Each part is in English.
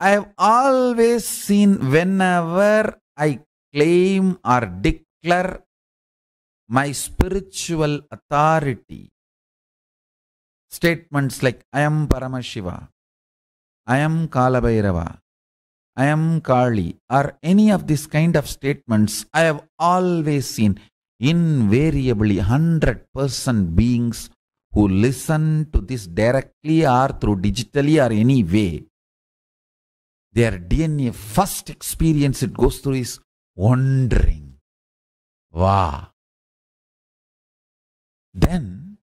I have always seen whenever I claim or declare my spiritual authority, statements like I am Paramashiva, I am Kalabhairava, I am Kali, or any of these kind of statements, I have always seen invariably 100% beings who listen to this directly or through digitally or any way their DNA first experience it goes through is wondering, Wow. Then,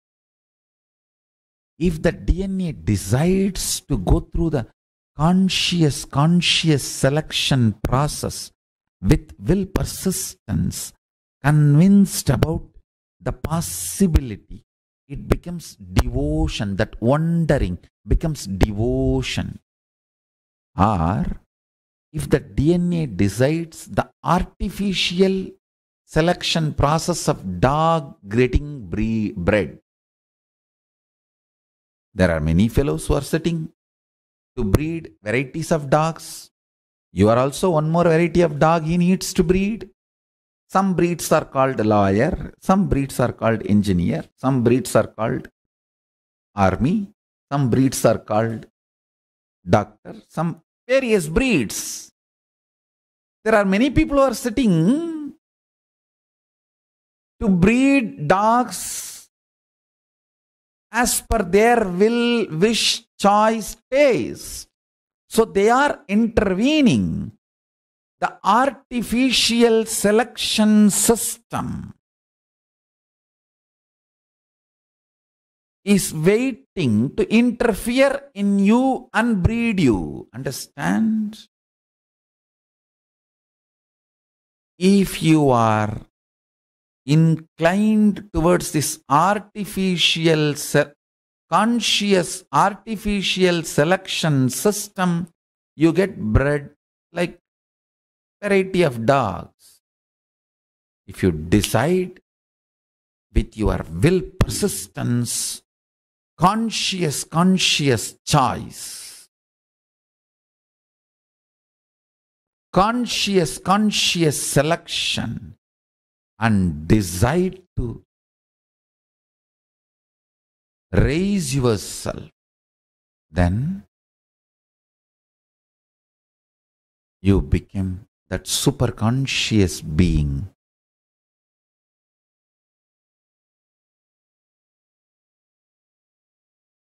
if the DNA decides to go through the conscious, conscious selection process with will persistence, convinced about the possibility, it becomes devotion. That wondering becomes devotion are if the DNA decides the artificial selection process of dog grating bread. There are many fellows who are sitting to breed varieties of dogs. You are also one more variety of dog he needs to breed. Some breeds are called lawyer, some breeds are called engineer, some breeds are called army, some breeds are called doctor, some various breeds. There are many people who are sitting to breed dogs as per their will, wish, choice, taste. So they are intervening the artificial selection system is waiting to interfere in you and breed you. Understand? If you are inclined towards this artificial, conscious, artificial selection system, you get bred like variety of dogs. If you decide with your will persistence conscious, conscious choice. Conscious, conscious selection and desire to raise yourself, then you become that superconscious being